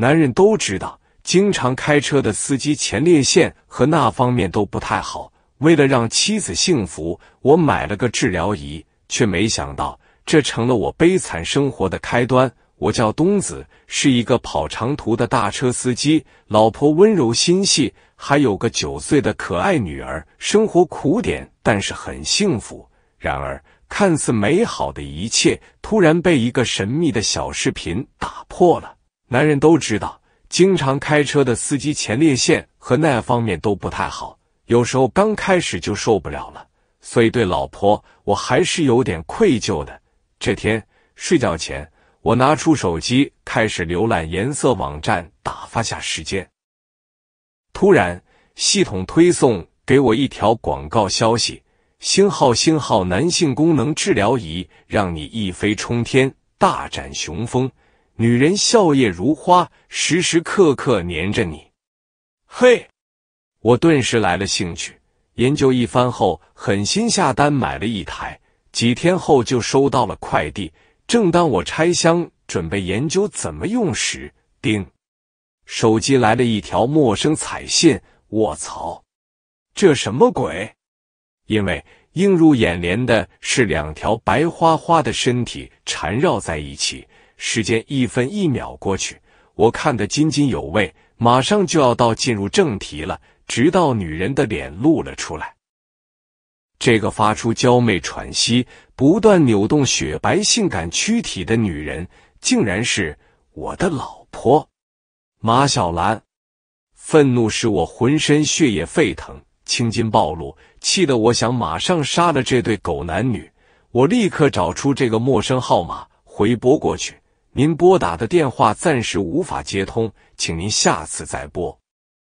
男人都知道，经常开车的司机前列腺和那方面都不太好。为了让妻子幸福，我买了个治疗仪，却没想到这成了我悲惨生活的开端。我叫东子，是一个跑长途的大车司机，老婆温柔心细，还有个九岁的可爱女儿，生活苦点，但是很幸福。然而，看似美好的一切，突然被一个神秘的小视频打破了。男人都知道，经常开车的司机前列腺和那方面都不太好，有时候刚开始就受不了了，所以对老婆我还是有点愧疚的。这天睡觉前，我拿出手机开始浏览颜色网站，打发下时间。突然，系统推送给我一条广告消息：星号星号男性功能治疗仪，让你一飞冲天，大展雄风。女人笑靥如花，时时刻刻粘着你。嘿，我顿时来了兴趣，研究一番后，狠心下单买了一台。几天后就收到了快递。正当我拆箱准备研究怎么用时，叮，手机来了一条陌生彩信。卧槽，这什么鬼？因为映入眼帘的是两条白花花的身体缠绕在一起。时间一分一秒过去，我看得津津有味，马上就要到进入正题了。直到女人的脸露了出来，这个发出娇媚喘息、不断扭动雪白性感躯体的女人，竟然是我的老婆马小兰！愤怒使我浑身血液沸腾，青筋暴露，气得我想马上杀了这对狗男女。我立刻找出这个陌生号码，回拨过去。您拨打的电话暂时无法接通，请您下次再拨。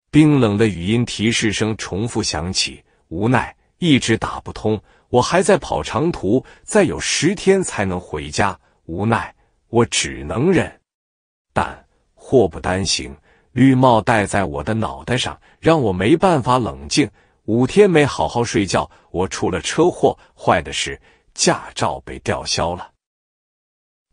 冰冷的语音提示声重复响起，无奈一直打不通。我还在跑长途，再有十天才能回家。无奈，我只能忍。但祸不单行，绿帽戴在我的脑袋上，让我没办法冷静。五天没好好睡觉，我出了车祸。坏的是，驾照被吊销了。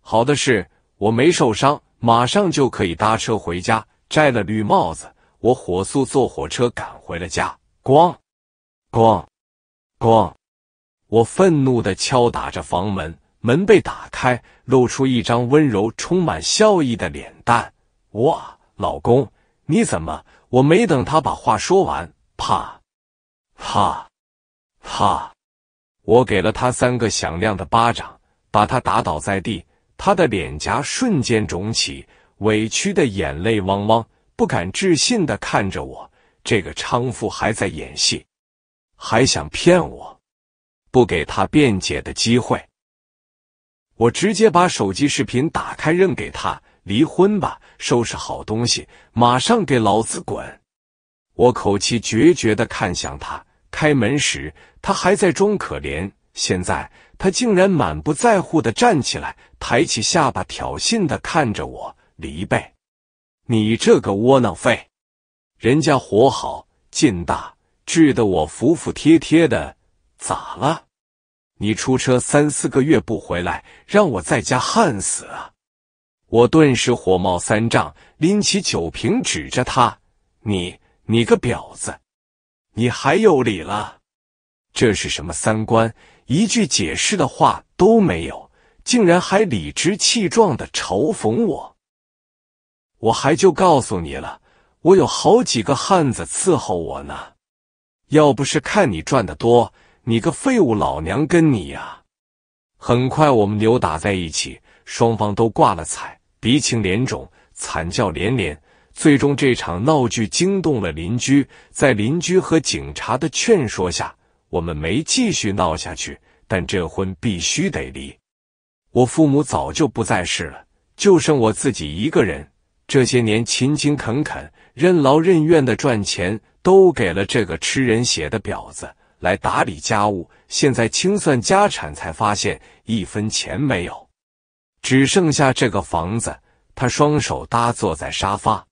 好的是。我没受伤，马上就可以搭车回家。摘了绿帽子，我火速坐火车赶回了家。咣，咣，咣！我愤怒的敲打着房门，门被打开，露出一张温柔、充满笑意的脸蛋。哇，老公，你怎么？我没等他把话说完，啪，啪，啪！我给了他三个响亮的巴掌，把他打倒在地。他的脸颊瞬间肿起，委屈的眼泪汪汪，不敢置信的看着我。这个娼妇还在演戏，还想骗我？不给他辩解的机会，我直接把手机视频打开扔给他：“离婚吧，收拾好东西，马上给老子滚！”我口气决绝的看向他。开门时，他还在装可怜，现在。他竟然满不在乎的站起来，抬起下巴，挑衅的看着我：“黎贝，你这个窝囊废，人家活好劲大，治得我服服帖帖的，咋了？你出车三四个月不回来，让我在家焊死啊！”我顿时火冒三丈，拎起酒瓶指着他：“你你个婊子，你还有理了？这是什么三观？”一句解释的话都没有，竟然还理直气壮的嘲讽我。我还就告诉你了，我有好几个汉子伺候我呢。要不是看你赚的多，你个废物，老娘跟你呀！很快我们扭打在一起，双方都挂了彩，鼻青脸肿，惨叫连连。最终这场闹剧惊动了邻居，在邻居和警察的劝说下。我们没继续闹下去，但这婚必须得离。我父母早就不在世了，就剩我自己一个人。这些年勤勤恳恳、任劳任怨的赚钱，都给了这个吃人血的婊子来打理家务。现在清算家产，才发现一分钱没有，只剩下这个房子。他双手搭坐在沙发，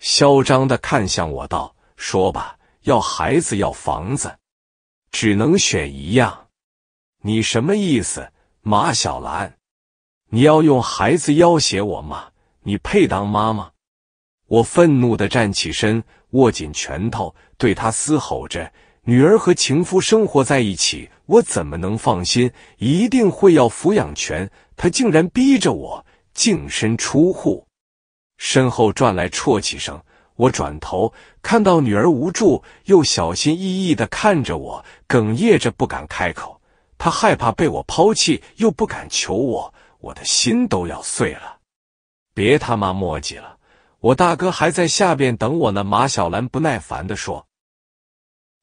嚣张的看向我，道：“说吧，要孩子，要房子。”只能选一样，你什么意思，马小兰？你要用孩子要挟我吗？你配当妈吗？我愤怒的站起身，握紧拳头，对他嘶吼着：“女儿和情夫生活在一起，我怎么能放心？一定会要抚养权！他竟然逼着我净身出户！”身后传来啜泣声。我转头看到女儿无助又小心翼翼的看着我，哽咽着不敢开口。她害怕被我抛弃，又不敢求我，我的心都要碎了。别他妈墨迹了，我大哥还在下边等我呢！马小兰不耐烦的说。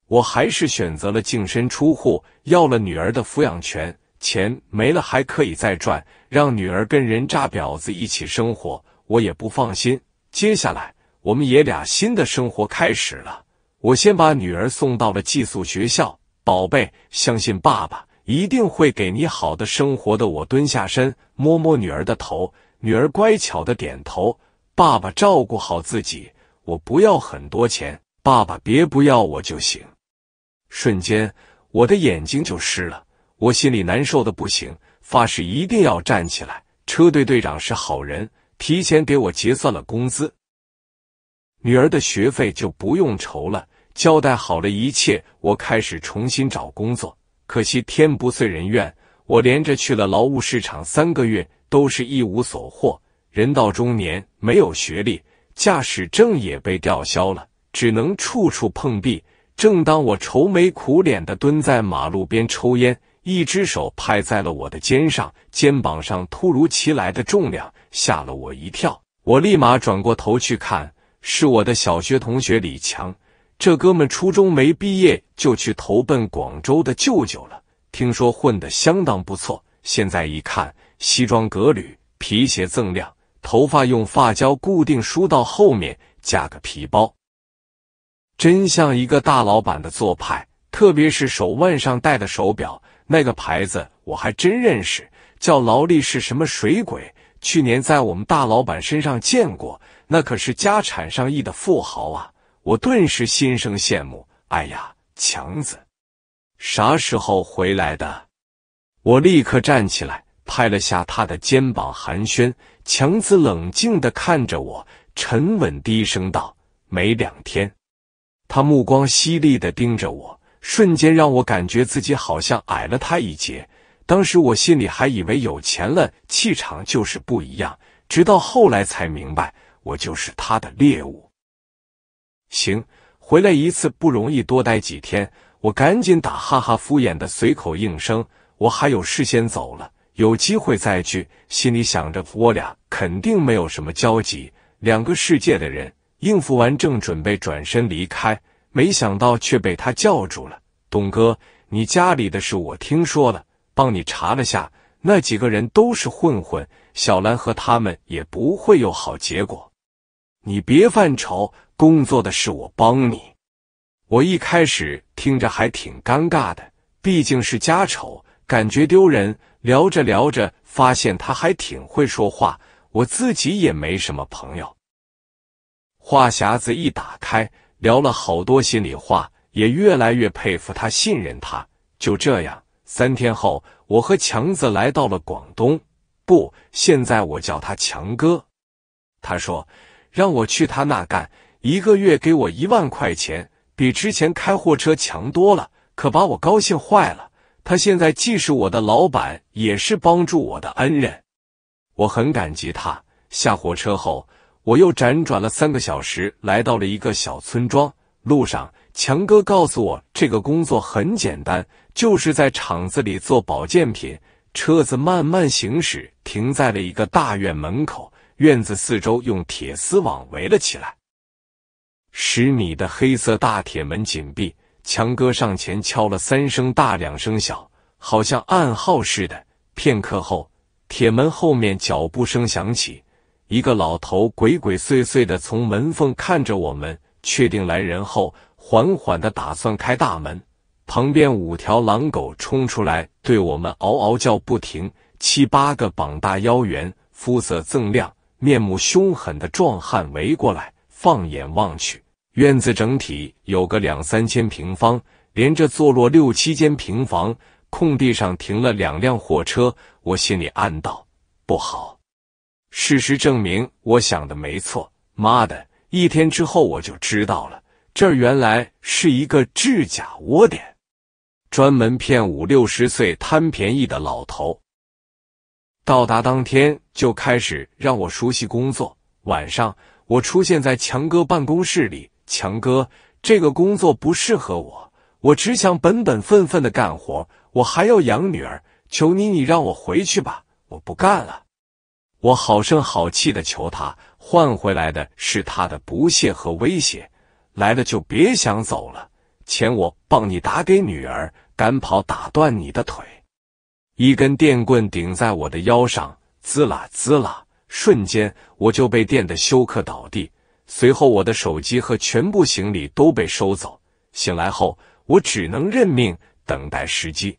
我还是选择了净身出户，要了女儿的抚养权。钱没了还可以再赚，让女儿跟人渣婊子一起生活，我也不放心。接下来。我们爷俩新的生活开始了。我先把女儿送到了寄宿学校。宝贝，相信爸爸，一定会给你好的生活的。我蹲下身，摸摸女儿的头。女儿乖巧的点头。爸爸照顾好自己。我不要很多钱，爸爸别不要我就行。瞬间，我的眼睛就湿了。我心里难受的不行，发誓一定要站起来。车队队长是好人，提前给我结算了工资。女儿的学费就不用愁了，交代好了一切，我开始重新找工作。可惜天不遂人愿，我连着去了劳务市场三个月，都是一无所获。人到中年，没有学历，驾驶证也被吊销了，只能处处碰壁。正当我愁眉苦脸的蹲在马路边抽烟，一只手拍在了我的肩上，肩膀上突如其来的重量吓了我一跳。我立马转过头去看。是我的小学同学李强，这哥们初中没毕业就去投奔广州的舅舅了，听说混得相当不错。现在一看，西装革履，皮鞋锃亮，头发用发胶固定梳到后面，加个皮包，真像一个大老板的做派。特别是手腕上戴的手表，那个牌子我还真认识，叫劳力士什么水鬼。去年在我们大老板身上见过，那可是家产上亿的富豪啊！我顿时心生羡慕。哎呀，强子，啥时候回来的？我立刻站起来，拍了下他的肩膀寒暄。强子冷静地看着我，沉稳低声道：“没两天。”他目光犀利地盯着我，瞬间让我感觉自己好像矮了他一截。当时我心里还以为有钱了气场就是不一样，直到后来才明白，我就是他的猎物。行，回来一次不容易，多待几天。我赶紧打哈哈，敷衍的随口应声。我还有事先走了，有机会再去。心里想着我俩肯定没有什么交集，两个世界的人。应付完，正准备转身离开，没想到却被他叫住了。董哥，你家里的事我听说了。帮你查了下，那几个人都是混混，小兰和他们也不会有好结果。你别犯愁，工作的事我帮你。我一开始听着还挺尴尬的，毕竟是家丑，感觉丢人。聊着聊着，发现他还挺会说话，我自己也没什么朋友。话匣子一打开，聊了好多心里话，也越来越佩服他，信任他。就这样。三天后，我和强子来到了广东。不，现在我叫他强哥。他说让我去他那干，一个月给我一万块钱，比之前开货车强多了，可把我高兴坏了。他现在既是我的老板，也是帮助我的恩人，我很感激他。下火车后，我又辗转了三个小时，来到了一个小村庄。路上。强哥告诉我，这个工作很简单，就是在厂子里做保健品。车子慢慢行驶，停在了一个大院门口，院子四周用铁丝网围了起来，十米的黑色大铁门紧闭。强哥上前敲了三声大，两声小，好像暗号似的。片刻后，铁门后面脚步声响起，一个老头鬼鬼祟祟的从门缝看着我们，确定来人后。缓缓的打算开大门，旁边五条狼狗冲出来，对我们嗷嗷叫不停。七八个膀大腰圆、肤色锃亮、面目凶狠的壮汉围过来。放眼望去，院子整体有个两三千平方，连着坐落六七间平房，空地上停了两辆火车。我心里暗道：不好。事实证明，我想的没错。妈的！一天之后我就知道了。这原来是一个制假窝点，专门骗五六十岁贪便宜的老头。到达当天就开始让我熟悉工作。晚上我出现在强哥办公室里，强哥，这个工作不适合我，我只想本本分分的干活，我还要养女儿，求你，你让我回去吧，我不干了。我好声好气的求他，换回来的是他的不屑和威胁。来了就别想走了，钱我帮你打给女儿。赶跑打断你的腿！一根电棍顶在我的腰上，滋啦滋啦，瞬间我就被电的休克倒地。随后我的手机和全部行李都被收走。醒来后，我只能认命，等待时机。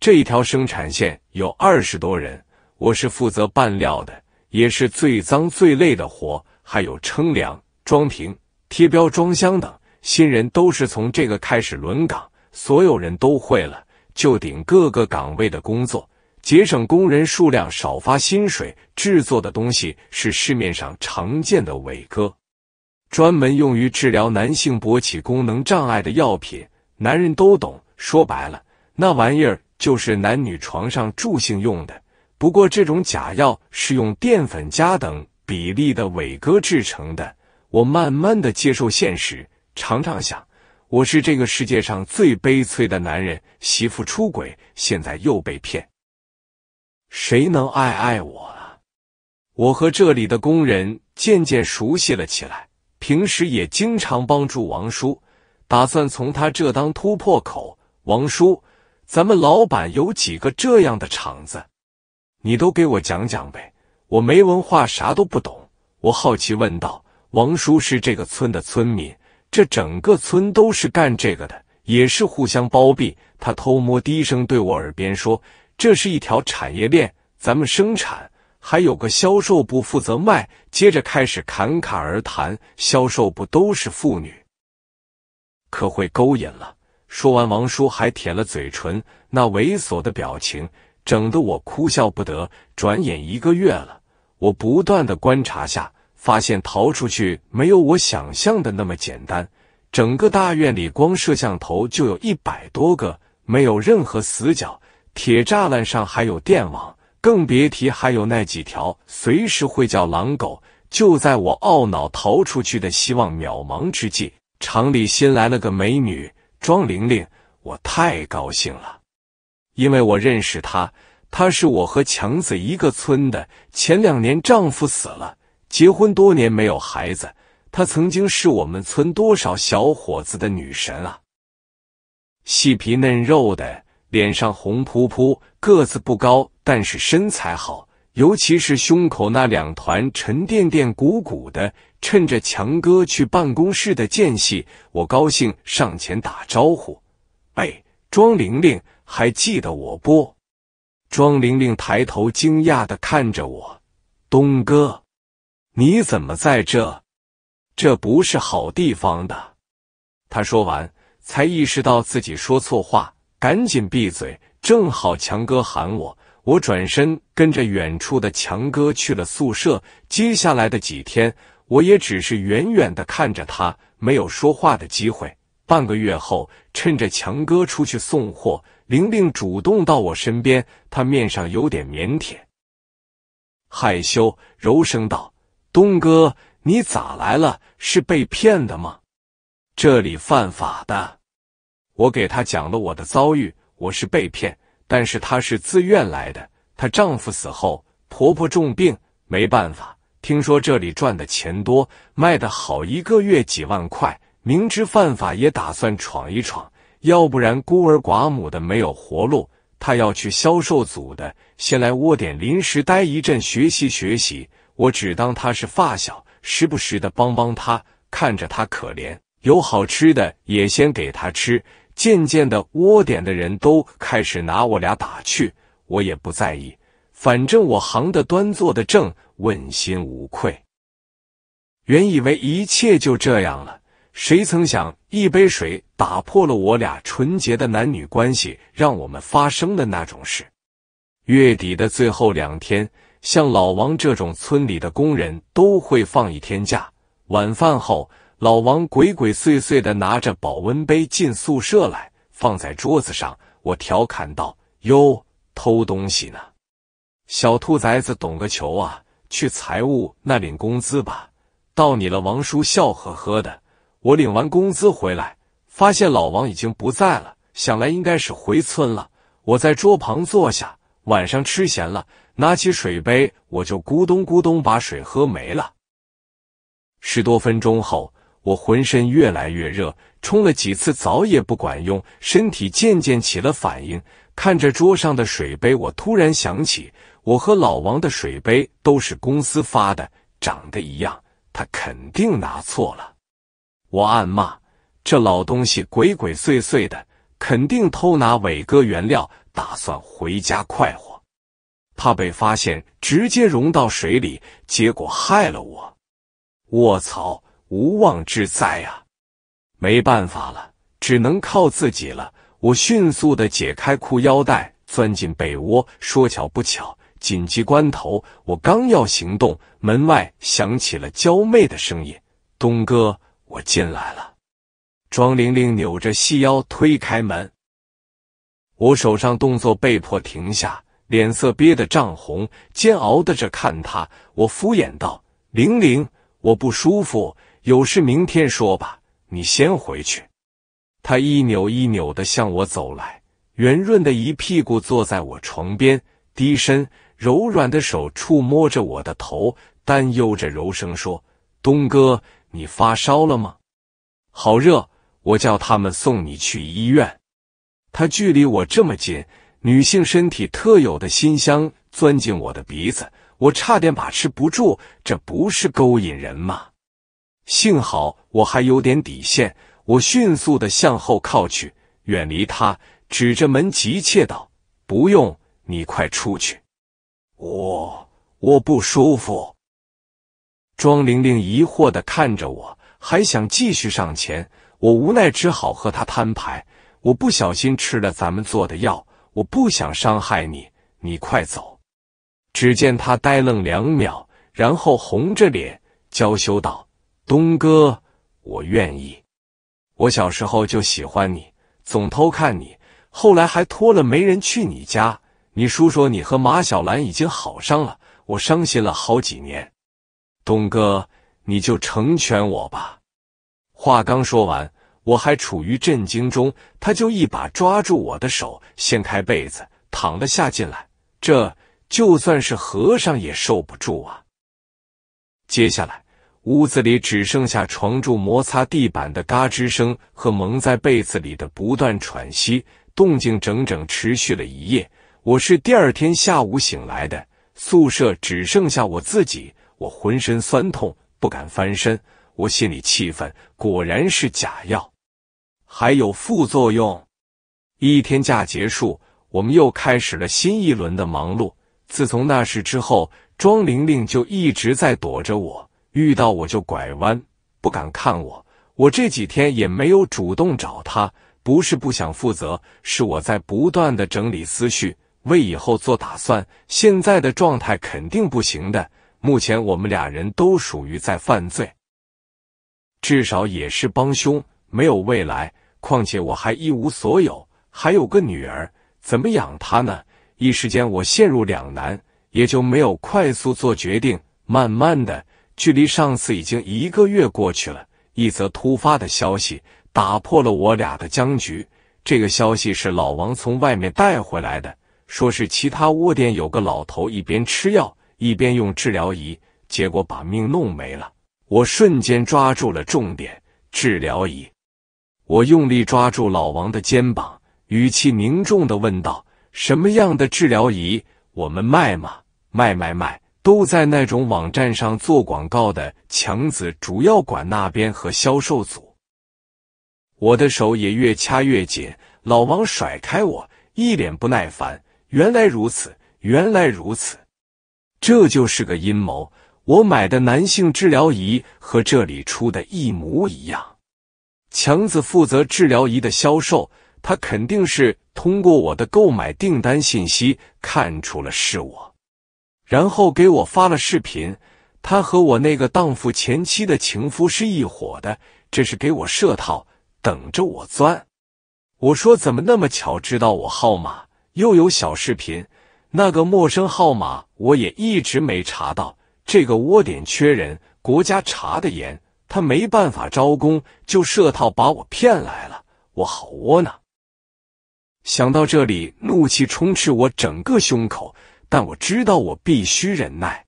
这一条生产线有二十多人，我是负责拌料的，也是最脏最累的活，还有称量、装瓶。贴标、装箱等新人都是从这个开始轮岗，所有人都会了就顶各个岗位的工作，节省工人数量，少发薪水。制作的东西是市面上常见的伟哥，专门用于治疗男性勃起功能障碍的药品，男人都懂。说白了，那玩意儿就是男女床上助兴用的。不过这种假药是用淀粉加等比例的伟哥制成的。我慢慢的接受现实，常常想，我是这个世界上最悲催的男人，媳妇出轨，现在又被骗，谁能爱爱我啊？我和这里的工人渐渐熟悉了起来，平时也经常帮助王叔，打算从他这当突破口。王叔，咱们老板有几个这样的厂子？你都给我讲讲呗！我没文化，啥都不懂，我好奇问道。王叔是这个村的村民，这整个村都是干这个的，也是互相包庇。他偷摸低声对我耳边说：“这是一条产业链，咱们生产，还有个销售部负责卖。”接着开始侃侃而谈，销售部都是妇女，可会勾引了。说完，王叔还舔了嘴唇，那猥琐的表情，整得我哭笑不得。转眼一个月了，我不断的观察下。发现逃出去没有我想象的那么简单。整个大院里，光摄像头就有一百多个，没有任何死角。铁栅栏上还有电网，更别提还有那几条随时会叫狼狗。就在我懊恼逃出去的希望渺茫之际，厂里新来了个美女，庄玲玲。我太高兴了，因为我认识她，她是我和强子一个村的。前两年丈夫死了。结婚多年没有孩子，她曾经是我们村多少小伙子的女神啊！细皮嫩肉的，脸上红扑扑，个子不高，但是身材好，尤其是胸口那两团沉甸甸、鼓鼓的。趁着强哥去办公室的间隙，我高兴上前打招呼：“哎，庄玲玲，还记得我不？”庄玲玲抬头惊讶的看着我：“东哥。”你怎么在这？这不是好地方的。他说完，才意识到自己说错话，赶紧闭嘴。正好强哥喊我，我转身跟着远处的强哥去了宿舍。接下来的几天，我也只是远远的看着他，没有说话的机会。半个月后，趁着强哥出去送货，玲玲主动到我身边，她面上有点腼腆、害羞，柔声道。东哥，你咋来了？是被骗的吗？这里犯法的。我给他讲了我的遭遇，我是被骗，但是她是自愿来的。她丈夫死后，婆婆重病，没办法。听说这里赚的钱多，卖的好，一个月几万块，明知犯法也打算闯一闯。要不然孤儿寡母的没有活路。她要去销售组的，先来窝点临时待一阵，学习学习。我只当他是发小，时不时的帮帮他，看着他可怜，有好吃的也先给他吃。渐渐的，窝点的人都开始拿我俩打趣，我也不在意，反正我行的端，坐的正，问心无愧。原以为一切就这样了，谁曾想一杯水打破了我俩纯洁的男女关系，让我们发生的那种事。月底的最后两天。像老王这种村里的工人，都会放一天假。晚饭后，老王鬼鬼祟祟的拿着保温杯进宿舍来，放在桌子上。我调侃道：“哟，偷东西呢？小兔崽子懂个球啊！去财务那领工资吧。”到你了，王叔笑呵呵的。我领完工资回来，发现老王已经不在了，想来应该是回村了。我在桌旁坐下，晚上吃咸了。拿起水杯，我就咕咚咕咚把水喝没了。十多分钟后，我浑身越来越热，冲了几次澡也不管用，身体渐渐起了反应。看着桌上的水杯，我突然想起，我和老王的水杯都是公司发的，长得一样，他肯定拿错了。我暗骂：“这老东西，鬼鬼祟祟的，肯定偷拿伟哥原料，打算回家快活。”怕被发现，直接融到水里，结果害了我。卧槽，无妄之灾啊！没办法了，只能靠自己了。我迅速的解开裤腰带，钻进被窝。说巧不巧，紧急关头，我刚要行动，门外响起了娇媚的声音：“东哥，我进来了。”庄玲玲扭着细腰推开门，我手上动作被迫停下。脸色憋得涨红，煎熬的着看他。我敷衍道：“玲玲，我不舒服，有事明天说吧，你先回去。”他一扭一扭的向我走来，圆润的一屁股坐在我床边，低身柔软的手触摸着我的头，担忧着柔声说：“东哥，你发烧了吗？好热，我叫他们送你去医院。”他距离我这么近。女性身体特有的馨香钻进我的鼻子，我差点把持不住，这不是勾引人吗？幸好我还有点底线，我迅速的向后靠去，远离他，指着门急切道：“不用，你快出去，我我不舒服。”庄玲玲疑惑的看着我，还想继续上前，我无奈只好和她摊牌，我不小心吃了咱们做的药。我不想伤害你，你快走。只见他呆愣两秒，然后红着脸娇羞道：“东哥，我愿意。我小时候就喜欢你，总偷看你，后来还托了媒人去你家。你叔说你和马小兰已经好上了，我伤心了好几年。东哥，你就成全我吧。”话刚说完。我还处于震惊中，他就一把抓住我的手，掀开被子，躺了下进来。这就算是和尚也受不住啊！接下来，屋子里只剩下床柱摩擦地板的嘎吱声和蒙在被子里的不断喘息，动静整整持续了一夜。我是第二天下午醒来的，宿舍只剩下我自己，我浑身酸痛，不敢翻身。我心里气愤，果然是假药。还有副作用。一天假结束，我们又开始了新一轮的忙碌。自从那事之后，庄玲玲就一直在躲着我，遇到我就拐弯，不敢看我。我这几天也没有主动找他，不是不想负责，是我在不断的整理思绪，为以后做打算。现在的状态肯定不行的。目前我们俩人都属于在犯罪，至少也是帮凶，没有未来。况且我还一无所有，还有个女儿，怎么养她呢？一时间我陷入两难，也就没有快速做决定。慢慢的，距离上次已经一个月过去了，一则突发的消息打破了我俩的僵局。这个消息是老王从外面带回来的，说是其他窝点有个老头一边吃药一边用治疗仪，结果把命弄没了。我瞬间抓住了重点：治疗仪。我用力抓住老王的肩膀，语气凝重的问道：“什么样的治疗仪我们卖吗？卖卖卖，都在那种网站上做广告的。”强子主要管那边和销售组。我的手也越掐越紧，老王甩开我，一脸不耐烦：“原来如此，原来如此，这就是个阴谋！我买的男性治疗仪和这里出的一模一样。”强子负责治疗仪的销售，他肯定是通过我的购买订单信息看出了是我，然后给我发了视频。他和我那个荡妇前妻的情夫是一伙的，这是给我设套，等着我钻。我说怎么那么巧知道我号码，又有小视频。那个陌生号码我也一直没查到。这个窝点缺人，国家查的严。他没办法招工，就设套把我骗来了，我好窝囊。想到这里，怒气充斥我整个胸口，但我知道我必须忍耐，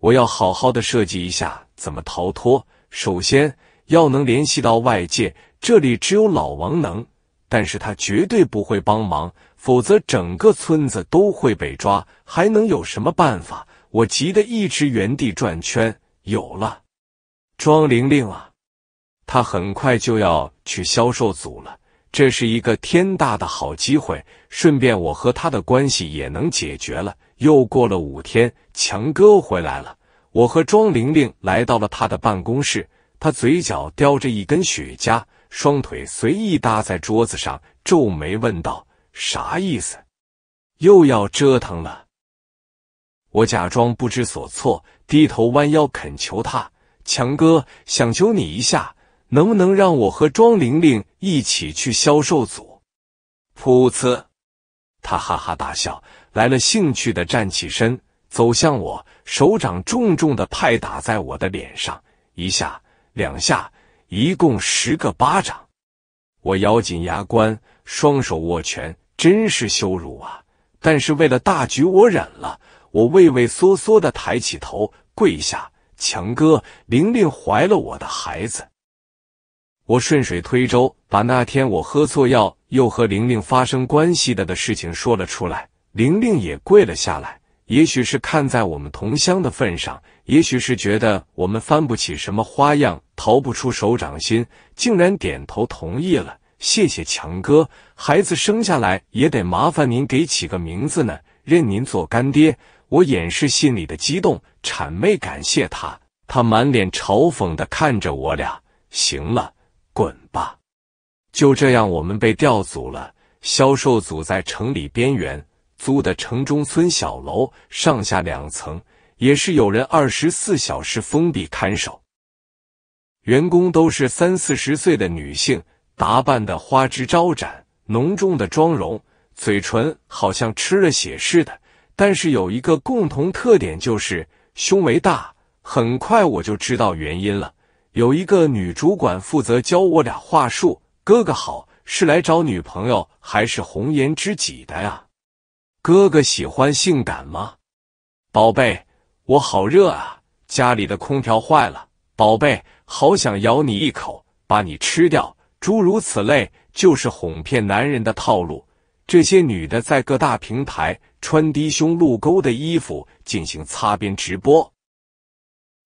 我要好好的设计一下怎么逃脱。首先要能联系到外界，这里只有老王能，但是他绝对不会帮忙，否则整个村子都会被抓，还能有什么办法？我急得一直原地转圈。有了。庄玲玲啊，她很快就要去销售组了，这是一个天大的好机会，顺便我和她的关系也能解决了。又过了五天，强哥回来了，我和庄玲玲来到了他的办公室，他嘴角叼着一根雪茄，双腿随意搭在桌子上，皱眉问道：“啥意思？又要折腾了？”我假装不知所措，低头弯腰恳求他。强哥，想求你一下，能不能让我和庄玲玲一起去销售组？噗呲！他哈哈大笑，来了兴趣的站起身，走向我，手掌重重的拍打在我的脸上，一下，两下，一共十个巴掌。我咬紧牙关，双手握拳，真是羞辱啊！但是为了大局，我忍了。我畏畏缩缩的抬起头，跪下。强哥，玲玲怀了我的孩子，我顺水推舟，把那天我喝错药又和玲玲发生关系的的事情说了出来。玲玲也跪了下来，也许是看在我们同乡的份上，也许是觉得我们翻不起什么花样，逃不出手掌心，竟然点头同意了。谢谢强哥，孩子生下来也得麻烦您给起个名字呢，认您做干爹。我掩饰心里的激动，谄媚感谢他。他满脸嘲讽的看着我俩，行了，滚吧。就这样，我们被调组了。销售组在城里边缘租的城中村小楼，上下两层，也是有人二十四小时封闭看守。员工都是三四十岁的女性，打扮的花枝招展，浓重的妆容，嘴唇好像吃了血似的。但是有一个共同特点，就是胸围大。很快我就知道原因了。有一个女主管负责教我俩话术：“哥哥好，是来找女朋友还是红颜知己的呀？”“哥哥喜欢性感吗？”“宝贝，我好热啊，家里的空调坏了。”“宝贝，好想咬你一口，把你吃掉。”诸如此类，就是哄骗男人的套路。这些女的在各大平台穿低胸露沟的衣服进行擦边直播，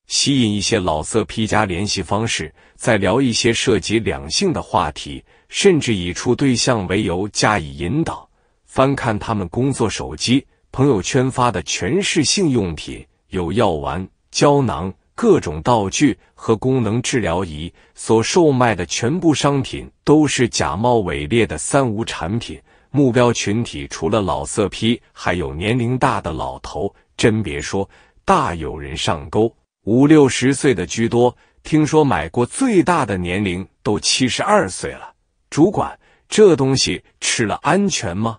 吸引一些老色批加联系方式，再聊一些涉及两性的话题，甚至以处对象为由加以引导。翻看他们工作手机、朋友圈发的全是性用品，有药丸、胶囊、各种道具和功能治疗仪。所售卖的全部商品都是假冒伪劣的三无产品。目标群体除了老色批，还有年龄大的老头，真别说，大有人上钩，五六十岁的居多。听说买过最大的年龄都七十二岁了。主管，这东西吃了安全吗？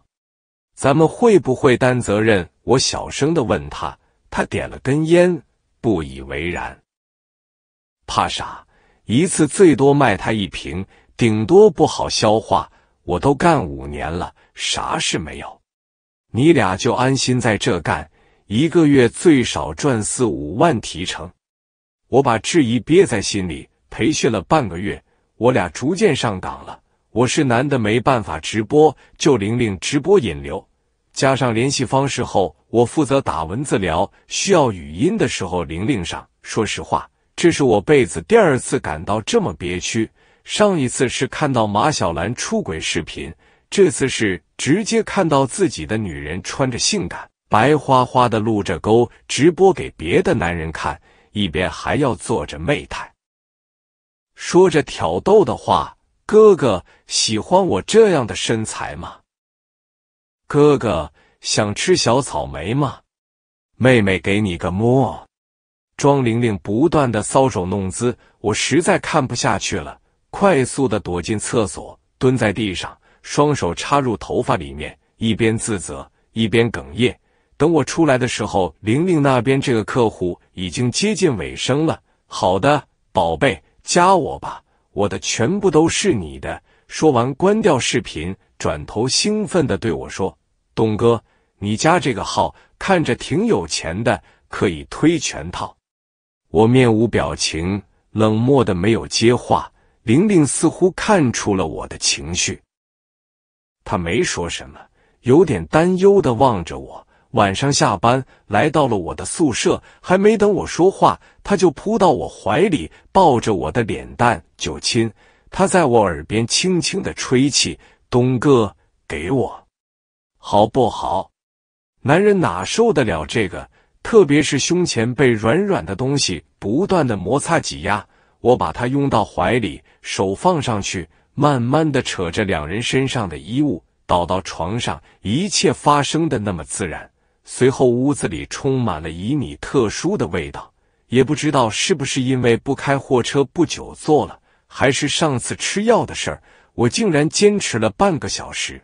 咱们会不会担责任？我小声的问他，他点了根烟，不以为然。怕啥？一次最多卖他一瓶，顶多不好消化。我都干五年了。啥事没有，你俩就安心在这干，一个月最少赚四五万提成。我把质疑憋在心里，培训了半个月，我俩逐渐上岗了。我是男的没办法直播，就玲玲直播引流，加上联系方式后，我负责打文字聊，需要语音的时候玲玲上。说实话，这是我辈子第二次感到这么憋屈，上一次是看到马小兰出轨视频。这次是直接看到自己的女人穿着性感、白花花的露着沟，直播给别的男人看，一边还要做着媚态，说着挑逗的话：“哥哥喜欢我这样的身材吗？哥哥想吃小草莓吗？妹妹给你个摸。”庄玲玲不断的搔首弄姿，我实在看不下去了，快速的躲进厕所，蹲在地上。双手插入头发里面，一边自责一边哽咽。等我出来的时候，玲玲那边这个客户已经接近尾声了。好的，宝贝，加我吧，我的全部都是你的。说完，关掉视频，转头兴奋地对我说：“东哥，你加这个号，看着挺有钱的，可以推全套。”我面无表情，冷漠的没有接话。玲玲似乎看出了我的情绪。他没说什么，有点担忧的望着我。晚上下班来到了我的宿舍，还没等我说话，他就扑到我怀里，抱着我的脸蛋就亲。他在我耳边轻轻的吹气：“东哥，给我，好不好？”男人哪受得了这个，特别是胸前被软软的东西不断的摩擦挤压。我把他拥到怀里，手放上去。慢慢的扯着两人身上的衣物倒到床上，一切发生的那么自然。随后屋子里充满了旖旎特殊的味道，也不知道是不是因为不开货车不久坐了，还是上次吃药的事儿，我竟然坚持了半个小时，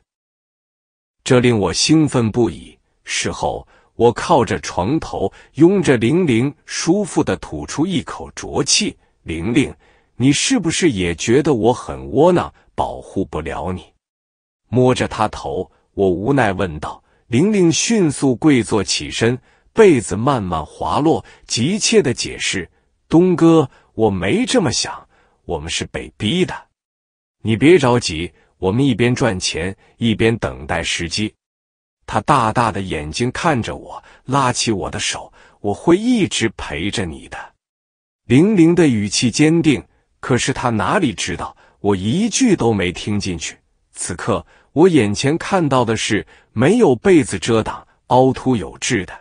这令我兴奋不已。事后我靠着床头拥着玲玲，舒服的吐出一口浊气。玲玲。你是不是也觉得我很窝囊，保护不了你？摸着她头，我无奈问道。玲玲迅速跪坐起身，被子慢慢滑落，急切的解释：“东哥，我没这么想，我们是被逼的。你别着急，我们一边赚钱，一边等待时机。”他大大的眼睛看着我，拉起我的手：“我会一直陪着你的。”玲玲的语气坚定。可是他哪里知道，我一句都没听进去。此刻我眼前看到的是没有被子遮挡、凹凸有致的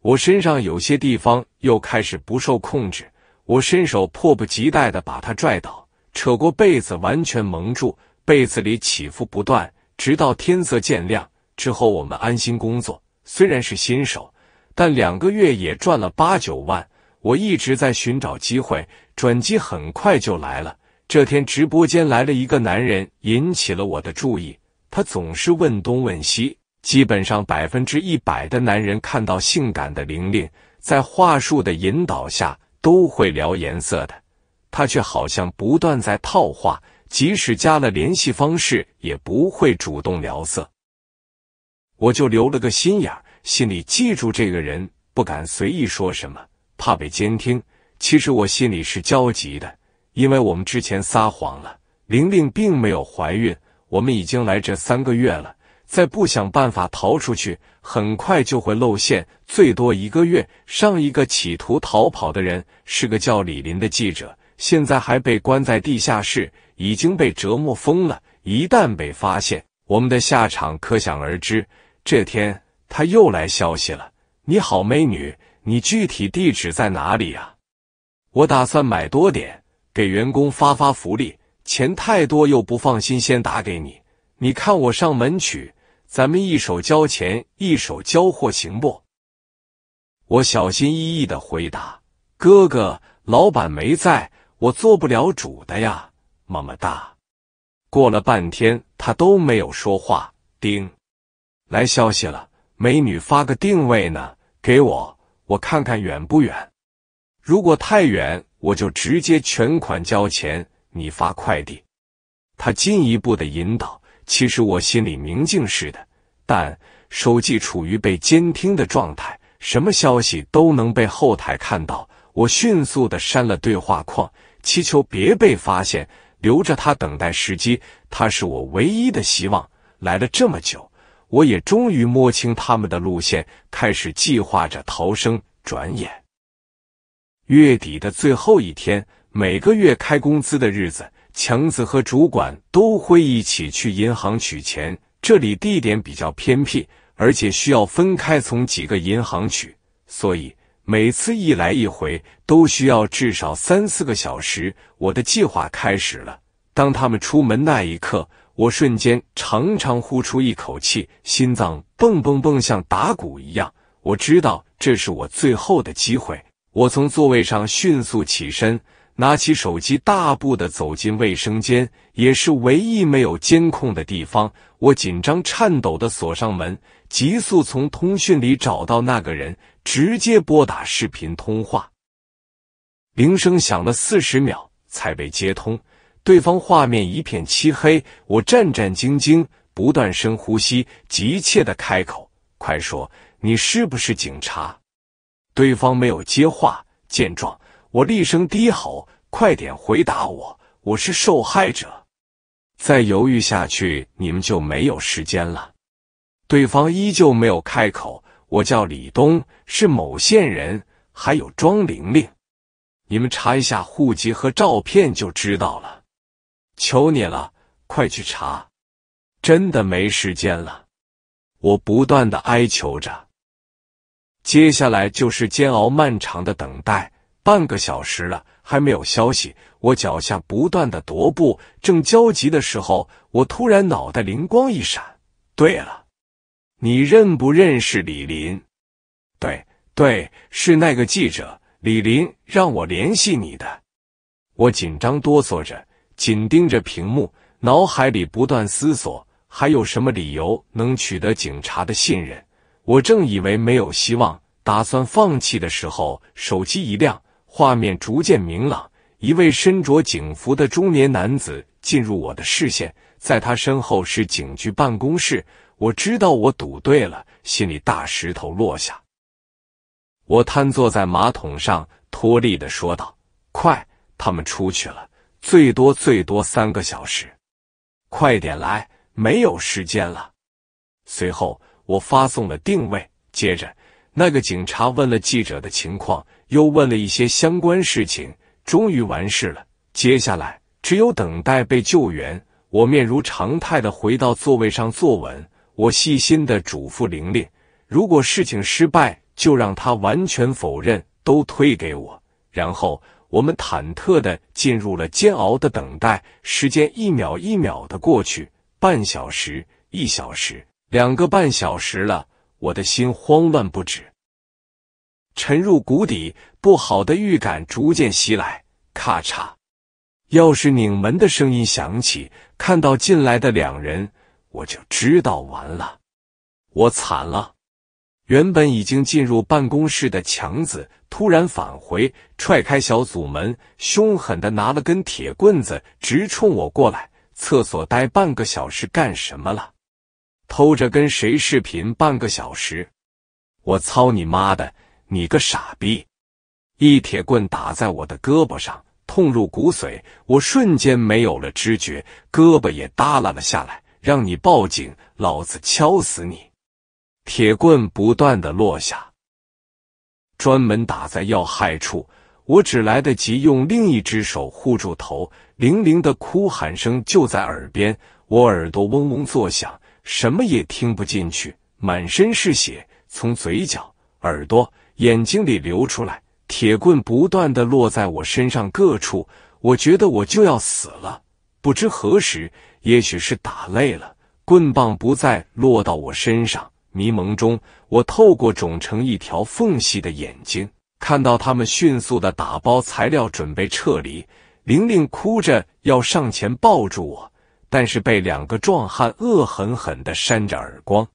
我身上，有些地方又开始不受控制。我伸手迫不及待地把他拽倒，扯过被子完全蒙住。被子里起伏不断，直到天色渐亮之后，我们安心工作。虽然是新手，但两个月也赚了八九万。我一直在寻找机会。转机很快就来了。这天，直播间来了一个男人，引起了我的注意。他总是问东问西，基本上百分之一百的男人看到性感的玲玲，在话术的引导下都会聊颜色的。他却好像不断在套话，即使加了联系方式，也不会主动聊色。我就留了个心眼，心里记住这个人，不敢随意说什么，怕被监听。其实我心里是焦急的，因为我们之前撒谎了，玲玲并没有怀孕。我们已经来这三个月了，再不想办法逃出去，很快就会露馅。最多一个月，上一个企图逃跑的人是个叫李林的记者，现在还被关在地下室，已经被折磨疯了。一旦被发现，我们的下场可想而知。这天他又来消息了：“你好，美女，你具体地址在哪里啊？”我打算买多点，给员工发发福利。钱太多又不放心，先打给你。你看我上门取，咱们一手交钱一手交货，行不？我小心翼翼的回答：“哥哥，老板没在，我做不了主的呀。”么么哒。过了半天，他都没有说话。叮，来消息了，美女发个定位呢，给我，我看看远不远。如果太远，我就直接全款交钱，你发快递。他进一步的引导，其实我心里明镜似的，但手机处于被监听的状态，什么消息都能被后台看到。我迅速的删了对话框，祈求别被发现，留着他等待时机。他是我唯一的希望。来了这么久，我也终于摸清他们的路线，开始计划着逃生。转眼。月底的最后一天，每个月开工资的日子，强子和主管都会一起去银行取钱。这里地点比较偏僻，而且需要分开从几个银行取，所以每次一来一回都需要至少三四个小时。我的计划开始了。当他们出门那一刻，我瞬间长长呼出一口气，心脏蹦蹦蹦像打鼓一样。我知道这是我最后的机会。我从座位上迅速起身，拿起手机，大步的走进卫生间，也是唯一没有监控的地方。我紧张颤抖的锁上门，急速从通讯里找到那个人，直接拨打视频通话。铃声响了四十秒才被接通，对方画面一片漆黑，我战战兢兢，不断深呼吸，急切的开口：“快说，你是不是警察？”对方没有接话，见状，我厉声低吼：“快点回答我！我是受害者，再犹豫下去，你们就没有时间了。”对方依旧没有开口。我叫李东，是某县人，还有庄玲玲，你们查一下户籍和照片就知道了。求你了，快去查！真的没时间了，我不断的哀求着。接下来就是煎熬漫长的等待，半个小时了还没有消息，我脚下不断的踱步，正焦急的时候，我突然脑袋灵光一闪，对了，你认不认识李林？对对，是那个记者李林，让我联系你的。我紧张哆嗦着，紧盯着屏幕，脑海里不断思索，还有什么理由能取得警察的信任？我正以为没有希望，打算放弃的时候，手机一亮，画面逐渐明朗，一位身着警服的中年男子进入我的视线，在他身后是警局办公室。我知道我赌对了，心里大石头落下。我瘫坐在马桶上，脱力的说道：“快，他们出去了，最多最多三个小时，快点来，没有时间了。”随后。我发送了定位，接着那个警察问了记者的情况，又问了一些相关事情，终于完事了。接下来只有等待被救援。我面如常态的回到座位上坐稳，我细心的嘱咐玲玲，如果事情失败，就让他完全否认，都推给我。然后我们忐忑的进入了煎熬的等待，时间一秒一秒的过去，半小时，一小时。两个半小时了，我的心慌乱不止，沉入谷底，不好的预感逐渐袭来。咔嚓，钥匙拧门的声音响起，看到进来的两人，我就知道完了，我惨了。原本已经进入办公室的强子突然返回，踹开小组门，凶狠的拿了根铁棍子直冲我过来。厕所待半个小时干什么了？偷着跟谁视频半个小时？我操你妈的！你个傻逼！一铁棍打在我的胳膊上，痛入骨髓，我瞬间没有了知觉，胳膊也耷拉了下来。让你报警，老子敲死你！铁棍不断的落下，专门打在要害处。我只来得及用另一只手护住头，玲玲的哭喊声就在耳边，我耳朵嗡嗡作响。什么也听不进去，满身是血，从嘴角、耳朵、眼睛里流出来。铁棍不断的落在我身上各处，我觉得我就要死了。不知何时，也许是打累了，棍棒不再落到我身上。迷蒙中，我透过肿成一条缝隙的眼睛，看到他们迅速的打包材料，准备撤离。玲玲哭着要上前抱住我。但是被两个壮汉恶狠狠的扇着耳光，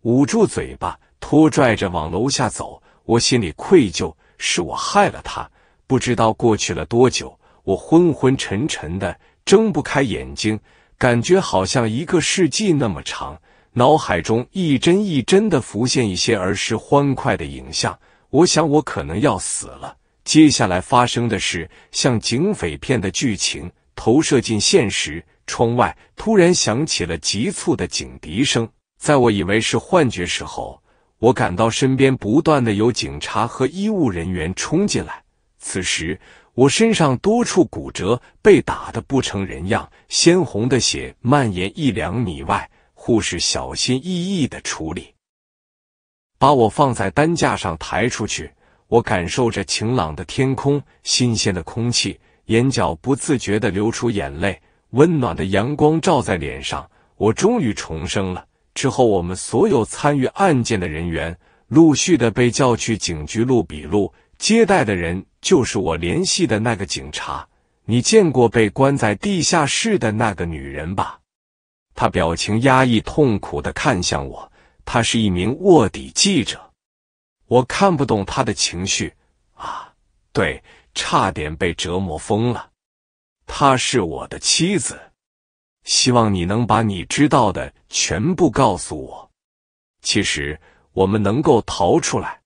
捂住嘴巴，拖拽着往楼下走。我心里愧疚，是我害了他。不知道过去了多久，我昏昏沉沉的，睁不开眼睛，感觉好像一个世纪那么长。脑海中一帧一帧的浮现一些儿时欢快的影像。我想，我可能要死了。接下来发生的事，像警匪片的剧情。投射进现实，窗外突然响起了急促的警笛声。在我以为是幻觉时候，我感到身边不断的有警察和医务人员冲进来。此时，我身上多处骨折，被打的不成人样，鲜红的血蔓延一两米外。护士小心翼翼的处理，把我放在担架上抬出去。我感受着晴朗的天空，新鲜的空气。眼角不自觉的流出眼泪，温暖的阳光照在脸上，我终于重生了。之后，我们所有参与案件的人员陆续的被叫去警局录笔录。接待的人就是我联系的那个警察。你见过被关在地下室的那个女人吧？他表情压抑、痛苦的看向我。她是一名卧底记者，我看不懂他的情绪。啊，对。差点被折磨疯了。她是我的妻子，希望你能把你知道的全部告诉我。其实我们能够逃出来，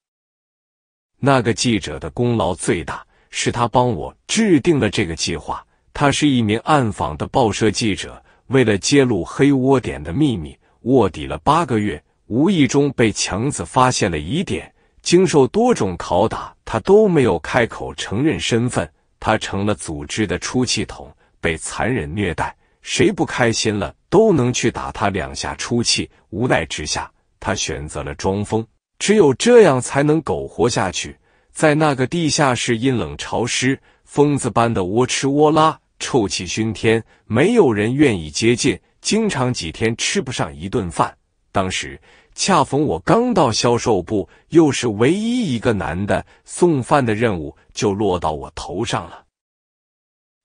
那个记者的功劳最大，是他帮我制定了这个计划。他是一名暗访的报社记者，为了揭露黑窝点的秘密，卧底了八个月，无意中被强子发现了疑点。经受多种拷打，他都没有开口承认身份。他成了组织的出气筒，被残忍虐待，谁不开心了都能去打他两下出气。无奈之下，他选择了装疯，只有这样才能苟活下去。在那个地下室，阴冷潮湿，疯子般的窝吃窝拉，臭气熏天，没有人愿意接近。经常几天吃不上一顿饭。当时恰逢我刚到销售部，又是唯一一个男的，送饭的任务就落到我头上了。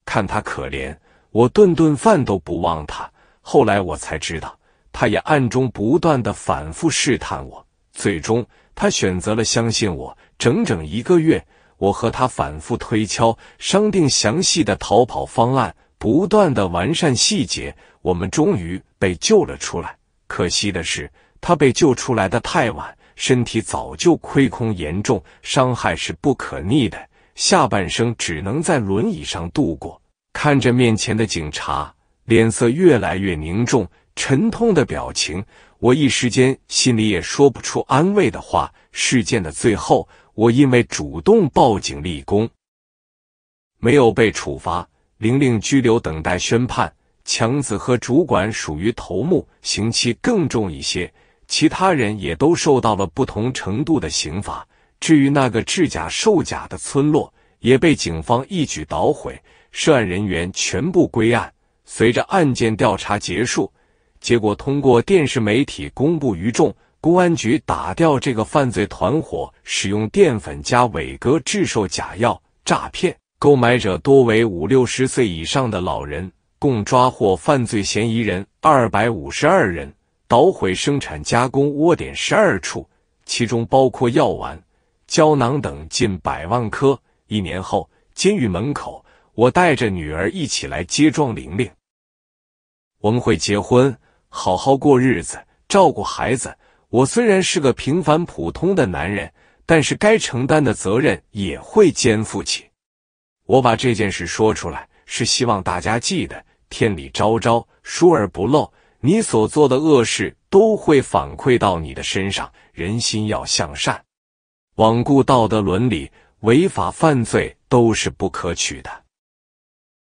看他可怜，我顿顿饭都不忘他。后来我才知道，他也暗中不断的反复试探我。最终，他选择了相信我。整整一个月，我和他反复推敲，商定详细的逃跑方案，不断的完善细节。我们终于被救了出来。可惜的是，他被救出来的太晚，身体早就亏空严重，伤害是不可逆的，下半生只能在轮椅上度过。看着面前的警察，脸色越来越凝重、沉痛的表情，我一时间心里也说不出安慰的话。事件的最后，我因为主动报警立功，没有被处罚，玲玲拘留等待宣判。强子和主管属于头目，刑期更重一些。其他人也都受到了不同程度的刑罚。至于那个制假售假的村落，也被警方一举捣毁，涉案人员全部归案。随着案件调查结束，结果通过电视媒体公布于众。公安局打掉这个犯罪团伙，使用淀粉加伟哥制售假药，诈骗购买者多为五六十岁以上的老人。共抓获犯罪嫌疑人二百五十二人，捣毁生产加工窝点十二处，其中包括药丸、胶囊等近百万颗。一年后，监狱门口，我带着女儿一起来接庄玲玲。我们会结婚，好好过日子，照顾孩子。我虽然是个平凡普通的男人，但是该承担的责任也会肩负起。我把这件事说出来。是希望大家记得，天理昭昭，疏而不漏。你所做的恶事都会反馈到你的身上。人心要向善，罔顾道德伦理、违法犯罪都是不可取的。